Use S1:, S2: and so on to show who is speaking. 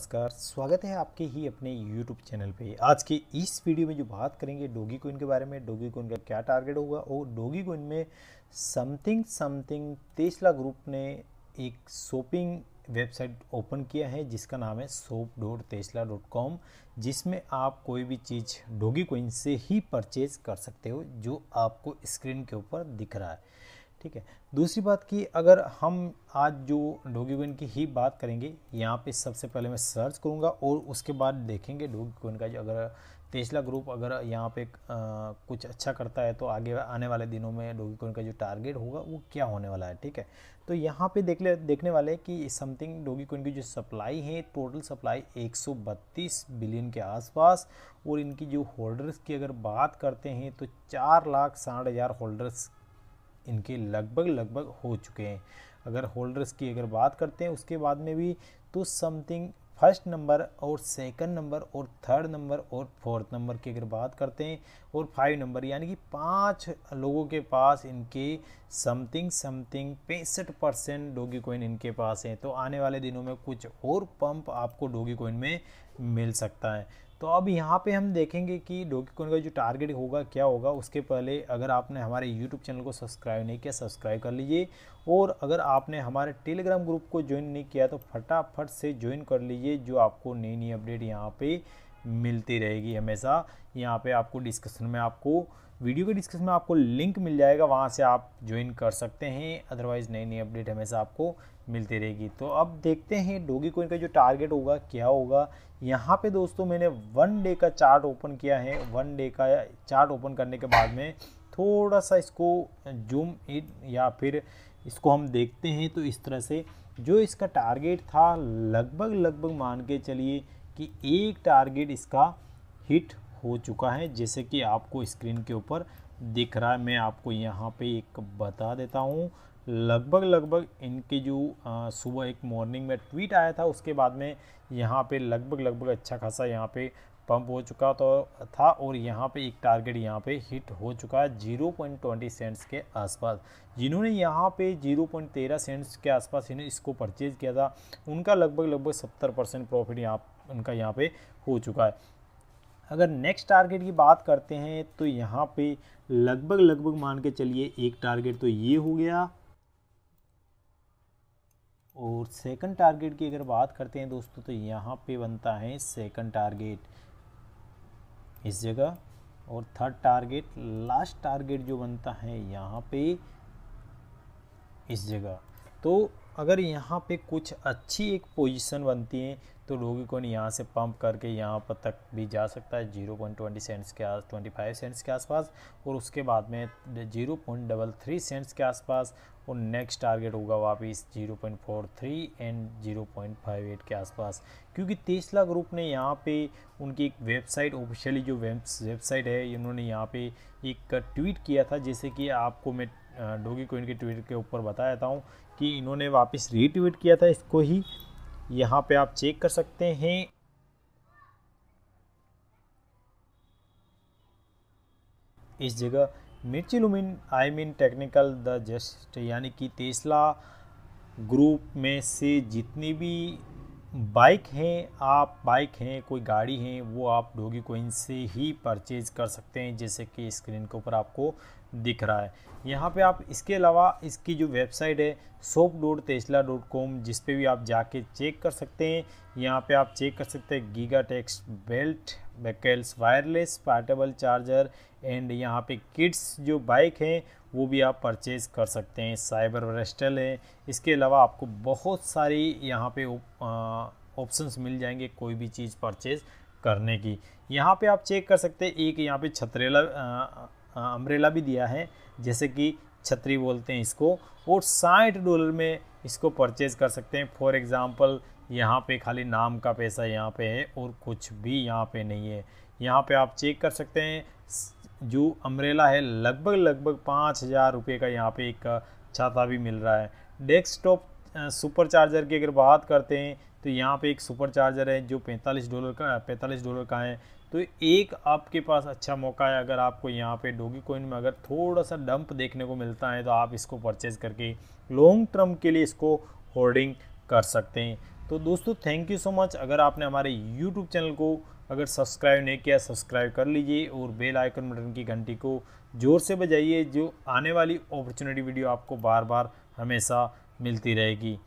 S1: नमस्कार स्वागत है आपके ही अपने YouTube चैनल पे आज के इस वीडियो में जो बात करेंगे डोगी कोइन के बारे में डोगी कोइन का क्या टारगेट होगा और डोगी कोइन में समथिंग समथिंग तेसला ग्रुप ने एक शॉपिंग वेबसाइट ओपन किया है जिसका नाम है shop dot Tesla dot com जिसमें आप कोई भी चीज़ डोगी कोइन से ही परचेज कर सकते हो जो आपको स्क्रीन के ऊपर दिख रहा है ठीक है दूसरी बात कि अगर हम आज जो डोगी कोइन की ही बात करेंगे यहाँ पे सबसे पहले मैं सर्च करूँगा और उसके बाद देखेंगे डोगी कोइन का जो अगर तेजला ग्रुप अगर यहाँ पे कुछ अच्छा करता है तो आगे आने वाले दिनों में डोगी डोगीकोइन का जो टारगेट होगा वो क्या होने वाला है ठीक है तो यहाँ पे देख ले देखने वाले कि समथिंग डोगी कोइन की जो सप्लाई है टोटल सप्लाई 132 बिलियन के आसपास और इनकी जो होल्डर्स की अगर बात करते हैं तो चार लाख साठ हज़ार होल्डर्स इनके लगभग लगभग हो चुके हैं अगर होल्डर्स की अगर बात करते हैं उसके बाद में भी तो समथिंग फर्स्ट नंबर और सेकंड नंबर और थर्ड नंबर और फोर्थ नंबर की अगर बात करते हैं और फाइव नंबर यानी कि पांच लोगों के पास इनके समथिंग समथिंग पैंसठ परसेंट डोगी कोइन इनके पास हैं तो आने वाले दिनों में कुछ और पंप आपको डोगी कोइन में मिल सकता है तो अब यहाँ पे हम देखेंगे कि कोन का जो टारगेट होगा क्या होगा उसके पहले अगर आपने हमारे यूट्यूब चैनल को सब्सक्राइब नहीं किया सब्सक्राइब कर लीजिए और अगर आपने हमारे टेलीग्राम ग्रुप को ज्वाइन नहीं किया तो फटाफट से ज्वाइन कर लीजिए जो आपको नई नई अपडेट यहाँ पर मिलती रहेगी हमेशा यहाँ पे आपको डिस्कशन में आपको वीडियो के डिस्कशन में आपको लिंक मिल जाएगा वहाँ से आप ज्वाइन कर सकते हैं अदरवाइज़ नई नई अपडेट हमेशा आपको मिलती रहेगी तो अब देखते हैं डोगी कोइन का जो टारगेट होगा क्या होगा यहाँ पे दोस्तों मैंने वन डे का चार्ट ओपन किया है वन डे का चार्ट ओपन करने के बाद में थोड़ा सा इसको जूम इन या फिर इसको हम देखते हैं तो इस तरह से जो इसका टारगेट था लगभग लगभग मान के चलिए कि एक टारगेट इसका हिट हो चुका है जैसे कि आपको स्क्रीन के ऊपर दिख रहा है मैं आपको यहाँ पे एक बता देता हूँ लगभग लगभग इनके जो सुबह एक मॉर्निंग में ट्वीट आया था उसके बाद में यहाँ पे लगभग लगभग अच्छा खासा यहाँ पे पंप हो चुका तो था और यहाँ पे एक टारगेट यहाँ पे हिट हो चुका है जीरो पॉइंट ट्वेंटी सेंट्स के आसपास जिन्होंने यहाँ पे जीरो पॉइंट तेरह सेंट्स के आसपास इन्हें इसको परचेज किया था उनका लगभग लगभग सत्तर परसेंट प्रॉफिट यहाँ उनका यहाँ पे हो चुका है अगर नेक्स्ट टारगेट की बात करते हैं तो यहाँ पे लगभग लगभग मान के चलिए एक टारगेट तो ये हो गया और सेकंड टारगेट की अगर बात करते हैं दोस्तों तो यहाँ पे बनता है सेकंड टारगेट इस जगह और थर्ड टारगेट लास्ट टारगेट जो बनता है यहाँ पे इस जगह तो अगर यहाँ पे कुछ अच्छी एक पोजीशन बनती है तो रोगी कोइन यहाँ से पंप करके यहाँ पर तक भी जा सकता है जीरो पॉइंट ट्वेंटी सेंट्स के आस ट्वेंटी फाइव सेंट्स के आसपास और उसके बाद में zero point double three cents के आसपास और नेक्स्ट टारगेट होगा वापस zero point four three and zero point five eight के आसपास क्योंकि तेसला ग्रुप ने यहाँ पे उनकी एक वेबसाइट ऑफिशियली जो वेबसाइट है इन्होंने यहाँ पर एक ट्वीट किया था जैसे कि आपको मैं डोगी कोइन के ट्वीट के ऊपर बताया था हूँ कि इन्होंने वापस रीट्वीट किया था इसको ही यहाँ पे आप चेक कर सकते हैं इस जगह मिर्ची लुमिन I mean technical the just यानी कि तेस्ला ग्रुप में से जितनी भी बाइक हैं आप बाइक हैं कोई गाड़ी हैं वो आप डोगी कोइन से ही परचेज़ कर सकते हैं जैसे कि स्क्रीन के ऊपर आपको दिख रहा है यहाँ पे आप इसके अलावा इसकी जो वेबसाइट है shop dot Tesla dot com जिस पर भी आप जाके चेक कर सकते हैं यहाँ पे आप चेक कर सकते हैं गीगा टेक्स बेल्ट बेकेल्स वायरलेस पार्टेबल चार्जर एंड यहाँ पे किड्स जो बाइक हैं वो भी आप परचेज़ कर सकते हैं साइबर रेस्टल है इसके अलावा आपको बहुत सारी यहाँ पे ऑप्शंस मिल जाएंगे कोई भी चीज़ परचेज़ करने की यहाँ पे आप चेक कर सकते हैं एक यहाँ पे छतरेला अम्ब्रेला भी दिया है जैसे कि छतरी बोलते हैं इसको और साठ डॉलर में इसको परचेज़ कर सकते हैं फॉर एग्ज़ाम्पल यहाँ पे खाली नाम का पैसा यहाँ पे है और कुछ भी यहाँ पे नहीं है यहाँ पे आप चेक कर सकते हैं जो अम्ब्रेला है लगभग लगभग पाँच हज़ार रुपये का यहाँ पे एक छाता भी मिल रहा है डेस्कटॉप सुपर चार्जर की अगर बात करते हैं तो यहाँ पे एक सुपर चार्जर है जो 45 डॉलर का 45 डॉलर का है तो एक आपके पास अच्छा मौका है अगर आपको यहाँ पे डोगी कोइन में अगर थोड़ा सा डंप देखने को मिलता है तो आप इसको परचेज़ करके लॉन्ग टर्म के लिए इसको होल्डिंग कर सकते हैं तो दोस्तों थैंक यू सो मच अगर आपने हमारे यूट्यूब चैनल को अगर सब्सक्राइब नहीं किया सब्सक्राइब कर लीजिए और बेल आइकन बटन की घंटी को ज़ोर से बजाइए जो आने वाली अपॉर्चुनिटी वीडियो आपको बार बार हमेशा मिलती रहेगी